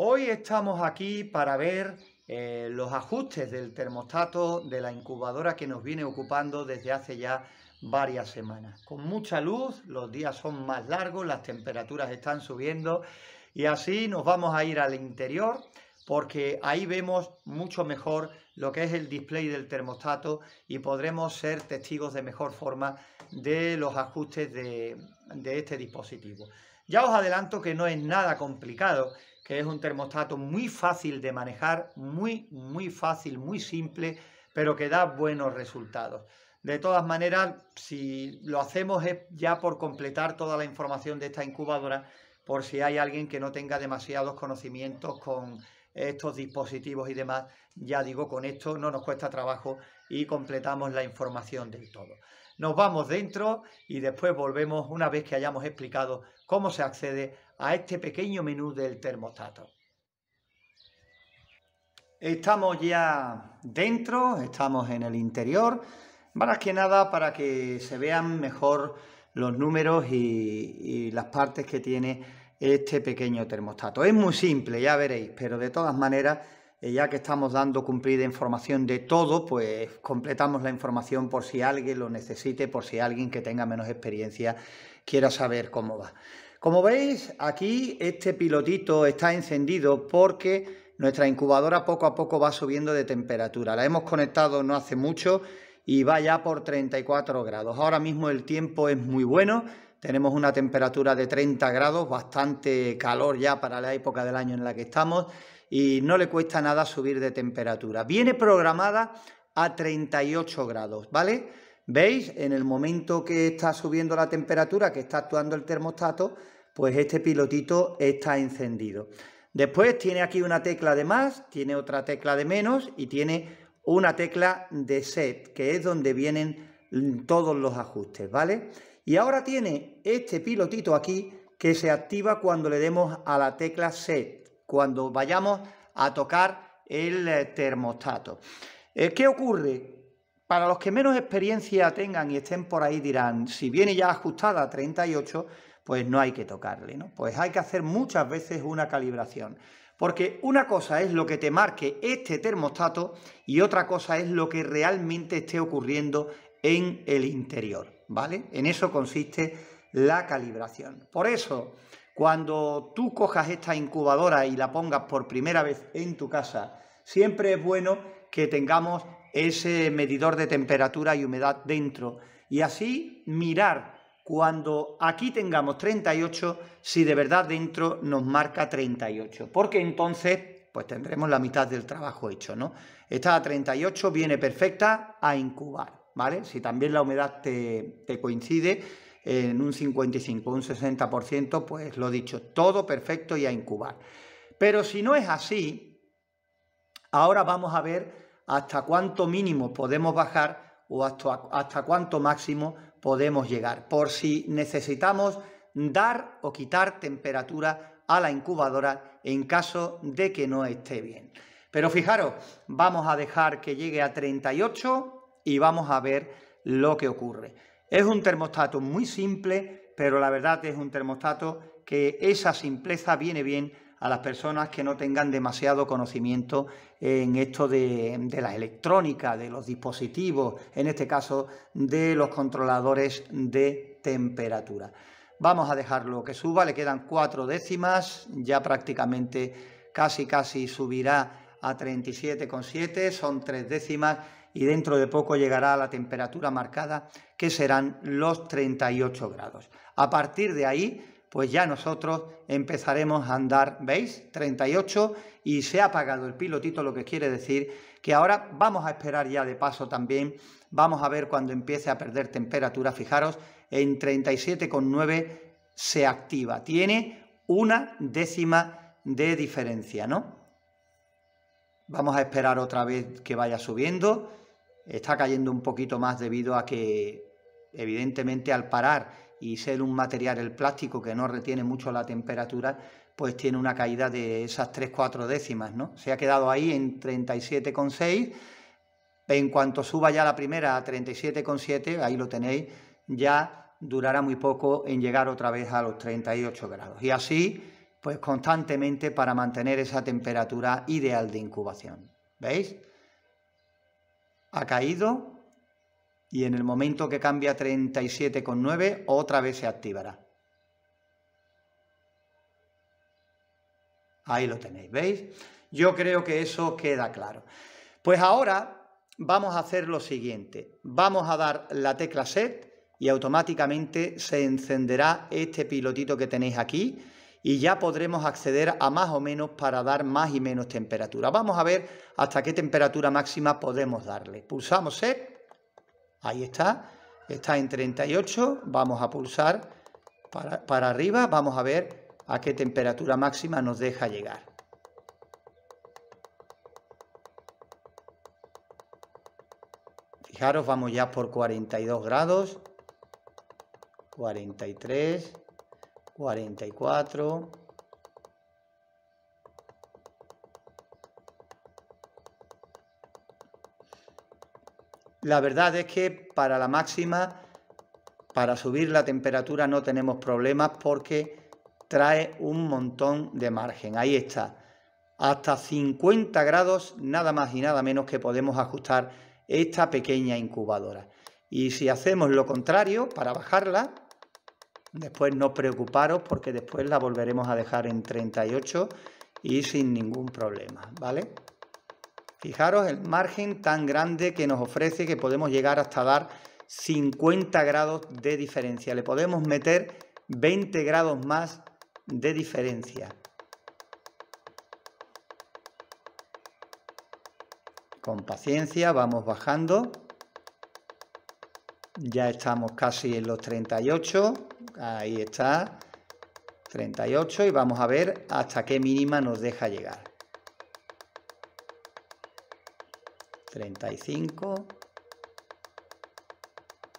Hoy estamos aquí para ver eh, los ajustes del termostato de la incubadora que nos viene ocupando desde hace ya varias semanas. Con mucha luz, los días son más largos, las temperaturas están subiendo y así nos vamos a ir al interior porque ahí vemos mucho mejor lo que es el display del termostato y podremos ser testigos de mejor forma de los ajustes de este dispositivo. Ya os adelanto que no es nada complicado es un termostato muy fácil de manejar, muy, muy fácil, muy simple, pero que da buenos resultados. De todas maneras, si lo hacemos es ya por completar toda la información de esta incubadora, por si hay alguien que no tenga demasiados conocimientos con estos dispositivos y demás, ya digo, con esto no nos cuesta trabajo y completamos la información del todo. Nos vamos dentro y después volvemos una vez que hayamos explicado cómo se accede a este pequeño menú del termostato. Estamos ya dentro, estamos en el interior, más que nada para que se vean mejor los números y, las partes que tiene este pequeño termostato. Es muy simple, ya veréis, pero de todas maneras eh, ya que estamos dando cumplida información de todo, pues completamos la información por si alguien lo necesite, por si alguien que tenga menos experiencia quiera saber cómo va. Como veis, aquí este pilotito está encendido porque nuestra incubadora poco a poco va subiendo de temperatura. La hemos conectado no hace mucho y va ya por 34 grados. Ahora mismo el tiempo es muy bueno, tenemos una temperatura de 30 grados, bastante calor ya para la época del año en la que estamos y no le cuesta nada subir de temperatura. Viene programada a 38 grados, ¿vale? ¿Veis? En el momento que está subiendo la temperatura, que está actuando el termostato, pues este pilotito está encendido. Después tiene aquí una tecla de más, tiene otra tecla de menos y tiene una tecla de set, que es donde vienen todos los ajustes, ¿vale? Y ahora tiene este pilotito aquí que se activa cuando le demos a la tecla set, cuando vayamos a tocar el eh, termostato. Eh, ¿Qué ocurre? Para los que menos experiencia tengan y estén por ahí dirán, si viene ya ajustada a 38, pues no hay que tocarle, ¿no? Pues hay que hacer muchas veces una calibración. Porque una cosa es lo que te marque este termostato y otra cosa es lo que realmente esté ocurriendo en el interior, ¿vale? En eso consiste la calibración. Por eso, cuando tú cojas esta incubadora y la pongas por primera vez en tu casa, siempre es bueno que tengamos ese medidor de temperatura y humedad dentro y así mirar cuando aquí tengamos 38 si de verdad dentro nos marca 38, porque entonces pues tendremos la mitad del trabajo hecho, ¿no? Esta 38 viene perfecta a incubar, ¿vale? Si también la humedad te, te coincide en un 55, un 60%, pues lo dicho, todo perfecto y a incubar. Pero si no es así, ahora vamos a ver hasta cuánto mínimo podemos bajar o hasta, cuánto máximo podemos llegar, por si necesitamos dar o quitar temperatura a la incubadora en caso de que no esté bien. Pero fijaros, vamos a dejar que llegue a 38 y vamos a ver lo que ocurre. Es un termostato muy simple, pero la verdad es un termostato que esa simpleza viene bien a las personas que no tengan demasiado conocimiento en esto de, la electrónica, de los dispositivos, en este caso de los controladores de temperatura. Vamos a dejarlo que suba, le quedan cuatro décimas, ya prácticamente casi casi subirá a 37,7, son tres décimas y dentro de poco llegará a la temperatura marcada que serán los 38 grados. A partir de ahí pues ya nosotros empezaremos a andar, ¿veis? 38 y se ha apagado el pilotito, lo que quiere decir que ahora vamos a esperar ya de paso también, vamos a ver cuando empiece a perder temperatura, fijaros, en 37,9 se activa, tiene una décima de diferencia, ¿no? Vamos a esperar otra vez que vaya subiendo, está cayendo un poquito más debido a que evidentemente al parar y ser un material, el plástico, que no retiene mucho la temperatura, pues tiene una caída de esas 3-4 décimas, ¿no? Se ha quedado ahí en 37,6. En cuanto suba ya la primera a 37,7, ahí lo tenéis, ya durará muy poco en llegar otra vez a los 38 grados. Y así, pues constantemente para mantener esa temperatura ideal de incubación. ¿Veis? Ha caído, y en el momento que cambia 37,9 otra vez se activará. Ahí lo tenéis, ¿veis? Yo creo que eso queda claro. Pues ahora vamos a hacer lo siguiente. Vamos a dar la tecla set y automáticamente se encenderá este pilotito que tenéis aquí y ya podremos acceder a más o menos para dar más y menos temperatura. Vamos a ver hasta qué temperatura máxima podemos darle. Pulsamos set Ahí está, está en 38, vamos a pulsar para, arriba, vamos a ver a qué temperatura máxima nos deja llegar. Fijaros, vamos ya por 42 grados, 43, 44, la verdad es que para la máxima, para subir la temperatura no tenemos problemas porque trae un montón de margen. Ahí está. Hasta 50 grados, nada más y nada menos que podemos ajustar esta pequeña incubadora. Y si hacemos lo contrario, para bajarla, después no preocuparos porque después la volveremos a dejar en 38 y sin ningún problema, ¿vale? Fijaros el margen tan grande que nos ofrece que podemos llegar hasta dar 50 grados de diferencia. Le podemos meter 20 grados más de diferencia. Con paciencia vamos bajando. Ya estamos casi en los 38. Ahí está. 38 y vamos a ver hasta qué mínima nos deja llegar. 35.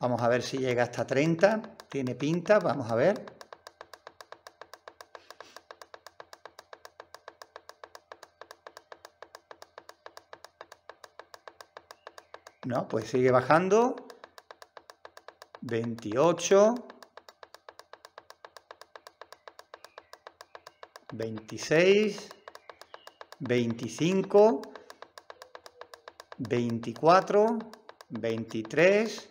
Vamos a ver si llega hasta 30. Tiene pinta, vamos a ver. No, pues sigue bajando. 28. 26. 25 veinticuatro, veintitrés,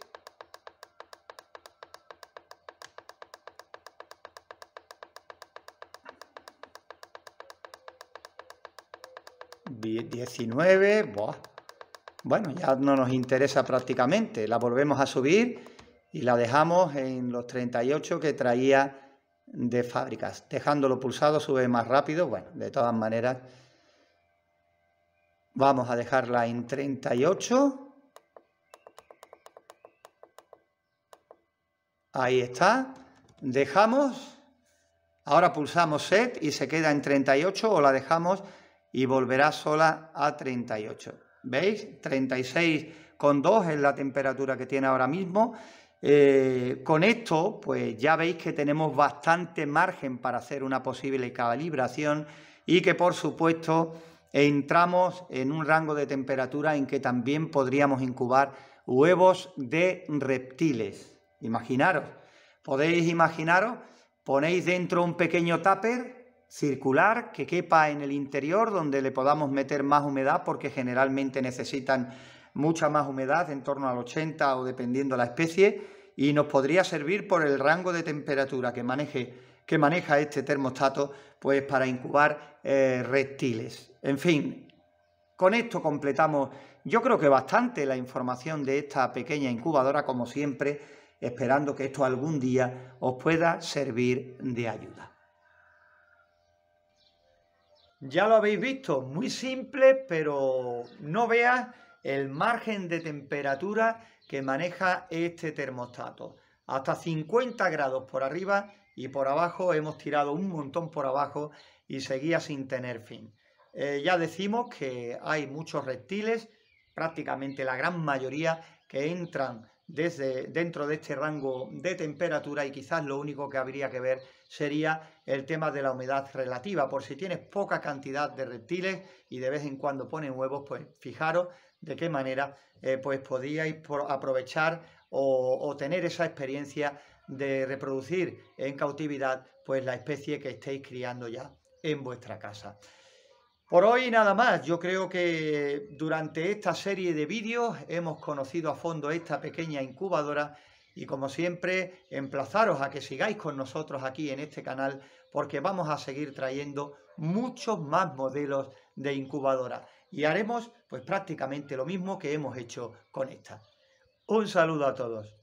19. bueno, ya no nos interesa prácticamente, la volvemos a subir y la dejamos en los 38 que traía de fábricas. Dejándolo pulsado sube más rápido, bueno, de todas maneras Vamos a dejarla en 38. Ahí está. Dejamos. Ahora pulsamos set y se queda en 38 o la dejamos y volverá sola a 38. ¿Veis? 36,2 es la temperatura que tiene ahora mismo. Eh, con esto, pues ya veis que tenemos bastante margen para hacer una posible calibración y que por supuesto entramos en un rango de temperatura en que también podríamos incubar huevos de reptiles. Imaginaros, podéis imaginaros, ponéis dentro un pequeño tupper circular que quepa en el interior donde le podamos meter más humedad porque generalmente necesitan mucha más humedad, en torno al 80 o dependiendo la especie, y nos podría servir por el rango de temperatura que maneje que maneja este termostato pues para incubar eh, reptiles. En fin, con esto completamos yo creo que bastante la información de esta pequeña incubadora, como siempre, esperando que esto algún día os pueda servir de ayuda. Ya lo habéis visto, muy simple, pero no veas el margen de temperatura que maneja este termostato. Hasta 50 grados por arriba y por abajo, hemos tirado un montón por abajo y seguía sin tener fin. Eh, ya decimos que hay muchos reptiles, prácticamente la gran mayoría, que entran desde dentro de este rango de temperatura y quizás lo único que habría que ver sería el tema de la humedad relativa. Por si tienes poca cantidad de reptiles y de vez en cuando ponen huevos, pues fijaros de qué manera eh, pues podíais aprovechar o, o tener esa experiencia de reproducir en cautividad pues la especie que estéis criando ya en vuestra casa. Por hoy nada más, yo creo que durante esta serie de vídeos hemos conocido a fondo esta pequeña incubadora y como siempre emplazaros a que sigáis con nosotros aquí en este canal porque vamos a seguir trayendo muchos más modelos de incubadora y haremos pues prácticamente lo mismo que hemos hecho con esta. Un saludo a todos.